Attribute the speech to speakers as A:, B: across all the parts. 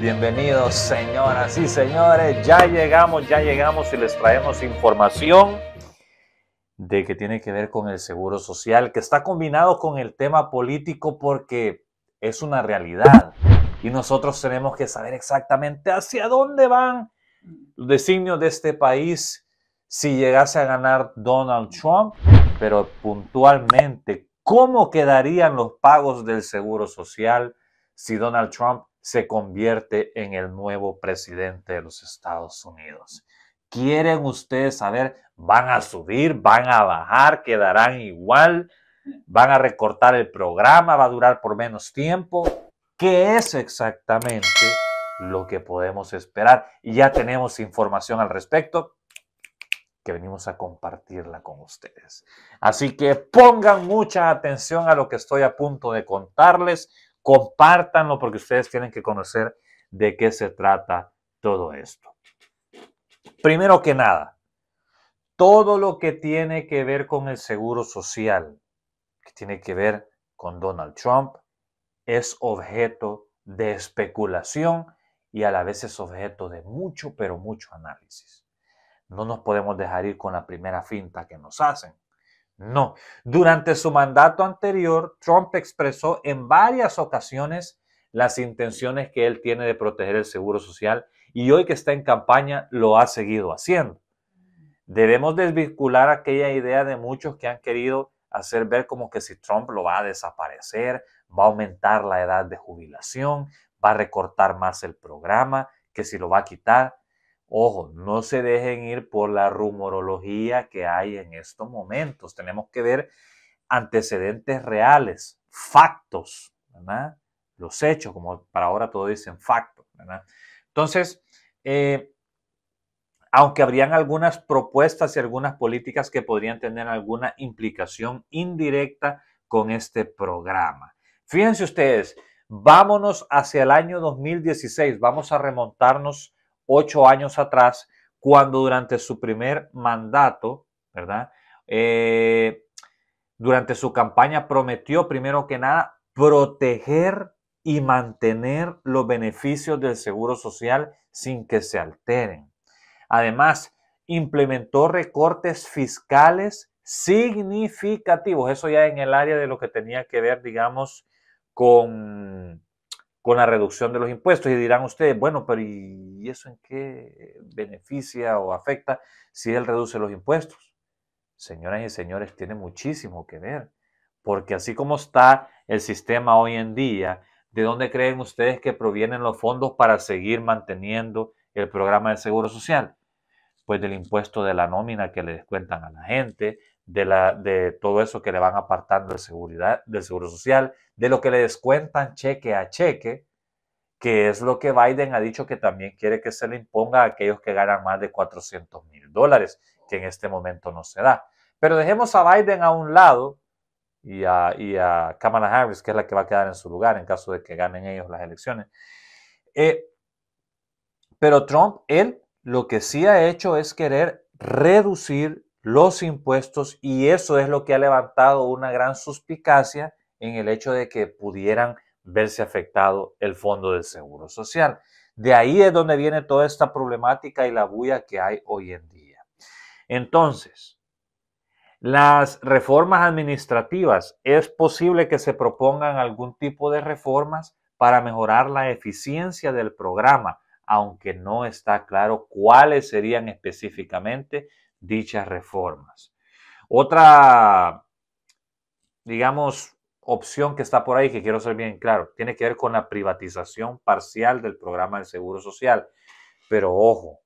A: Bienvenidos señoras y señores, ya llegamos, ya llegamos y les traemos información de que tiene que ver con el seguro social, que está combinado con el tema político porque es una realidad y nosotros tenemos que saber exactamente hacia dónde van los designios de este país si llegase a ganar Donald Trump, pero puntualmente ¿Cómo quedarían los pagos del Seguro Social si Donald Trump se convierte en el nuevo presidente de los Estados Unidos? ¿Quieren ustedes saber? ¿Van a subir? ¿Van a bajar? ¿Quedarán igual? ¿Van a recortar el programa? ¿Va a durar por menos tiempo? ¿Qué es exactamente lo que podemos esperar? Y ya tenemos información al respecto que venimos a compartirla con ustedes. Así que pongan mucha atención a lo que estoy a punto de contarles, compártanlo porque ustedes tienen que conocer de qué se trata todo esto. Primero que nada, todo lo que tiene que ver con el seguro social, que tiene que ver con Donald Trump, es objeto de especulación y a la vez es objeto de mucho, pero mucho análisis. No nos podemos dejar ir con la primera finta que nos hacen. No. Durante su mandato anterior, Trump expresó en varias ocasiones las intenciones que él tiene de proteger el seguro social y hoy que está en campaña lo ha seguido haciendo. Debemos desvincular aquella idea de muchos que han querido hacer ver como que si Trump lo va a desaparecer, va a aumentar la edad de jubilación, va a recortar más el programa, que si lo va a quitar. Ojo, no se dejen ir por la rumorología que hay en estos momentos. Tenemos que ver antecedentes reales, factos, ¿verdad? los hechos, como para ahora todo dicen factos. ¿verdad? Entonces, eh, aunque habrían algunas propuestas y algunas políticas que podrían tener alguna implicación indirecta con este programa. Fíjense ustedes, vámonos hacia el año 2016, vamos a remontarnos ocho años atrás, cuando durante su primer mandato, ¿verdad? Eh, durante su campaña prometió, primero que nada, proteger y mantener los beneficios del Seguro Social sin que se alteren. Además, implementó recortes fiscales significativos, eso ya en el área de lo que tenía que ver, digamos, con con la reducción de los impuestos. Y dirán ustedes, bueno, pero ¿y eso en qué beneficia o afecta si él reduce los impuestos? Señoras y señores, tiene muchísimo que ver, porque así como está el sistema hoy en día, ¿de dónde creen ustedes que provienen los fondos para seguir manteniendo el programa de Seguro Social? Pues del impuesto de la nómina que le descuentan a la gente, de, la, de todo eso que le van apartando de seguridad, del seguro social, de lo que le descuentan cheque a cheque, que es lo que Biden ha dicho que también quiere que se le imponga a aquellos que ganan más de 400 mil dólares, que en este momento no se da. Pero dejemos a Biden a un lado y a, y a Kamala Harris, que es la que va a quedar en su lugar en caso de que ganen ellos las elecciones. Eh, pero Trump, él lo que sí ha hecho es querer reducir los impuestos y eso es lo que ha levantado una gran suspicacia en el hecho de que pudieran verse afectado el fondo del Seguro Social. De ahí es donde viene toda esta problemática y la bulla que hay hoy en día. Entonces, las reformas administrativas, es posible que se propongan algún tipo de reformas para mejorar la eficiencia del programa, aunque no está claro cuáles serían específicamente dichas reformas. Otra, digamos, opción que está por ahí, que quiero ser bien claro, tiene que ver con la privatización parcial del programa del Seguro Social. Pero ojo,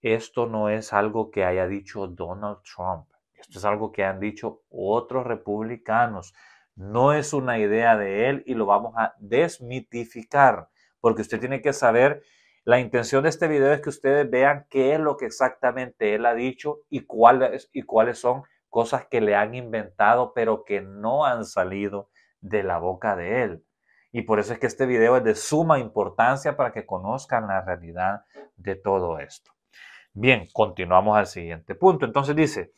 A: esto no es algo que haya dicho Donald Trump, esto es algo que han dicho otros republicanos. No es una idea de él y lo vamos a desmitificar, porque usted tiene que saber la intención de este video es que ustedes vean qué es lo que exactamente él ha dicho y cuáles, y cuáles son cosas que le han inventado pero que no han salido de la boca de él. Y por eso es que este video es de suma importancia para que conozcan la realidad de todo esto. Bien, continuamos al siguiente punto. Entonces dice,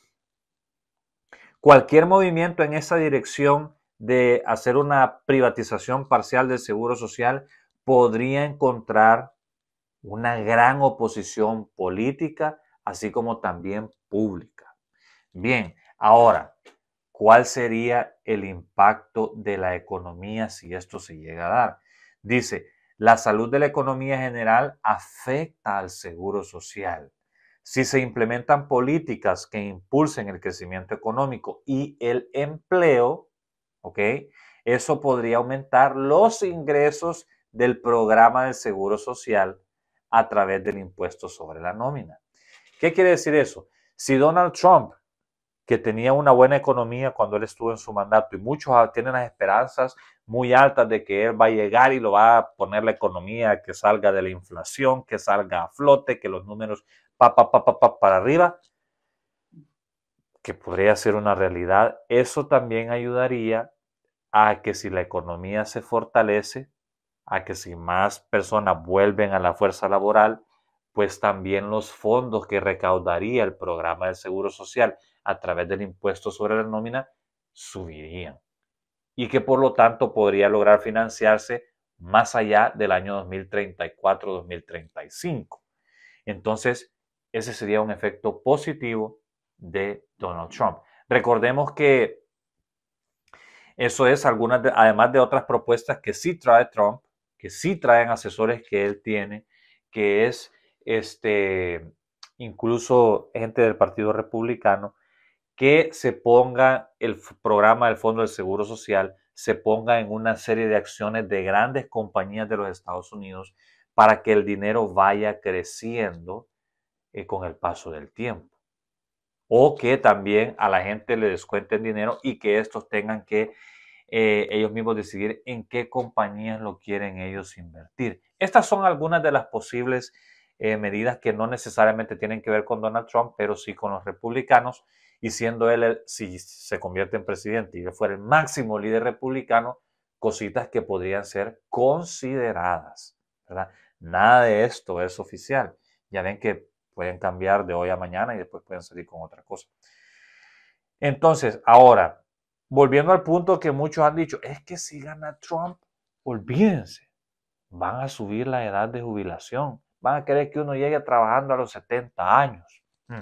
A: cualquier movimiento en esa dirección de hacer una privatización parcial del Seguro Social podría encontrar una gran oposición política, así como también pública. Bien, ahora, ¿cuál sería el impacto de la economía si esto se llega a dar? Dice, la salud de la economía general afecta al seguro social. Si se implementan políticas que impulsen el crecimiento económico y el empleo, ¿ok? Eso podría aumentar los ingresos del programa del seguro social a través del impuesto sobre la nómina. ¿Qué quiere decir eso? Si Donald Trump, que tenía una buena economía cuando él estuvo en su mandato y muchos ah, tienen las esperanzas muy altas de que él va a llegar y lo va a poner la economía que salga de la inflación, que salga a flote, que los números pa, pa, pa, pa para arriba, que podría ser una realidad, eso también ayudaría a que si la economía se fortalece, a que si más personas vuelven a la fuerza laboral, pues también los fondos que recaudaría el programa del Seguro Social a través del impuesto sobre la nómina subirían y que por lo tanto podría lograr financiarse más allá del año 2034-2035. Entonces, ese sería un efecto positivo de Donald Trump. Recordemos que eso es algunas, además de otras propuestas que sí trae Trump, que sí traen asesores que él tiene, que es este, incluso gente del Partido Republicano, que se ponga el programa del Fondo del Seguro Social, se ponga en una serie de acciones de grandes compañías de los Estados Unidos para que el dinero vaya creciendo eh, con el paso del tiempo. O que también a la gente le descuenten dinero y que estos tengan que eh, ellos mismos decidir en qué compañías lo quieren ellos invertir. Estas son algunas de las posibles eh, medidas que no necesariamente tienen que ver con Donald Trump, pero sí con los republicanos. Y siendo él, el, si se convierte en presidente y él fuera el máximo líder republicano, cositas que podrían ser consideradas. Nada de esto es oficial. Ya ven que pueden cambiar de hoy a mañana y después pueden salir con otra cosa. Entonces, ahora, volviendo al punto que muchos han dicho, es que si gana Trump, olvídense, van a subir la edad de jubilación, van a querer que uno llegue trabajando a los 70 años. Mm.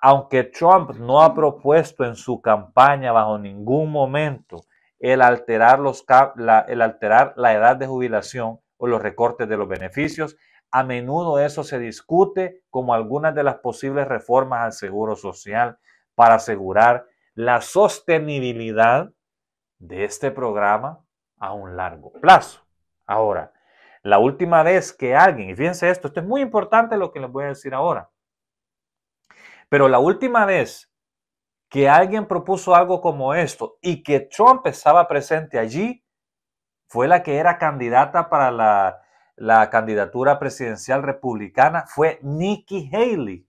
A: Aunque Trump no ha propuesto en su campaña bajo ningún momento el alterar, los, la, el alterar la edad de jubilación o los recortes de los beneficios, a menudo eso se discute como algunas de las posibles reformas al seguro social para asegurar la sostenibilidad de este programa a un largo plazo. Ahora, la última vez que alguien, y fíjense esto, esto es muy importante lo que les voy a decir ahora, pero la última vez que alguien propuso algo como esto y que Trump estaba presente allí, fue la que era candidata para la, la candidatura presidencial republicana, fue Nikki Haley.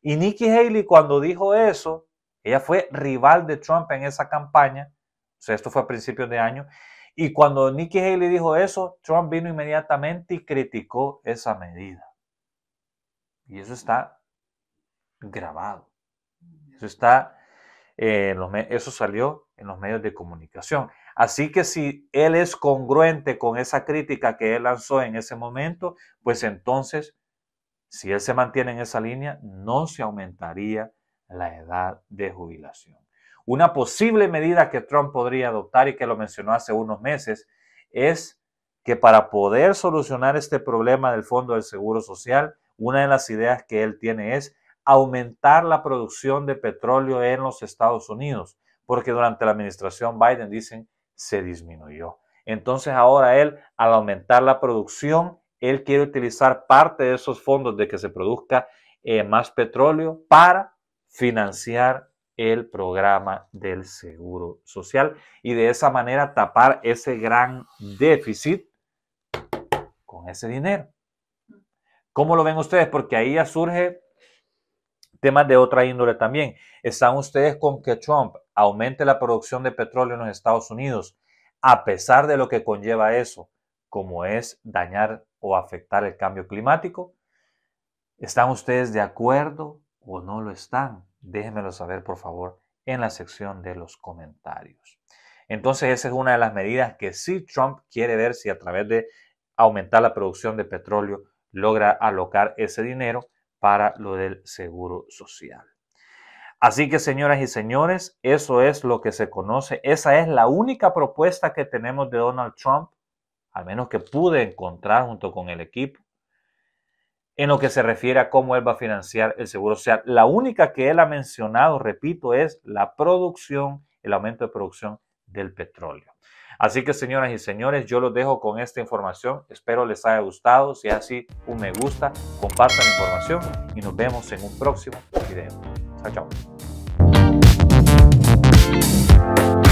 A: Y Nikki Haley cuando dijo eso, ella fue rival de Trump en esa campaña, o sea, esto fue a principios de año, y cuando Nikki Haley dijo eso, Trump vino inmediatamente y criticó esa medida. Y eso está grabado. Eso está, eh, eso salió en los medios de comunicación. Así que si él es congruente con esa crítica que él lanzó en ese momento, pues entonces, si él se mantiene en esa línea, no se aumentaría la edad de jubilación. Una posible medida que Trump podría adoptar y que lo mencionó hace unos meses es que para poder solucionar este problema del Fondo del Seguro Social, una de las ideas que él tiene es aumentar la producción de petróleo en los Estados Unidos, porque durante la administración Biden, dicen, se disminuyó. Entonces ahora él, al aumentar la producción, él quiere utilizar parte de esos fondos de que se produzca eh, más petróleo para financiar el programa del Seguro Social y de esa manera tapar ese gran déficit con ese dinero. ¿Cómo lo ven ustedes? Porque ahí ya surge temas de otra índole también. ¿Están ustedes con que Trump aumente la producción de petróleo en los Estados Unidos a pesar de lo que conlleva eso, como es dañar o afectar el cambio climático? ¿Están ustedes de acuerdo o no lo están, déjenmelo saber por favor en la sección de los comentarios. Entonces esa es una de las medidas que sí Trump quiere ver si a través de aumentar la producción de petróleo logra alocar ese dinero para lo del seguro social. Así que señoras y señores, eso es lo que se conoce. Esa es la única propuesta que tenemos de Donald Trump, al menos que pude encontrar junto con el equipo en lo que se refiere a cómo él va a financiar el seguro social. La única que él ha mencionado, repito, es la producción, el aumento de producción del petróleo. Así que señoras y señores, yo los dejo con esta información. Espero les haya gustado. Si es así, un me gusta, compartan la información y nos vemos en un próximo video. Chao, chao.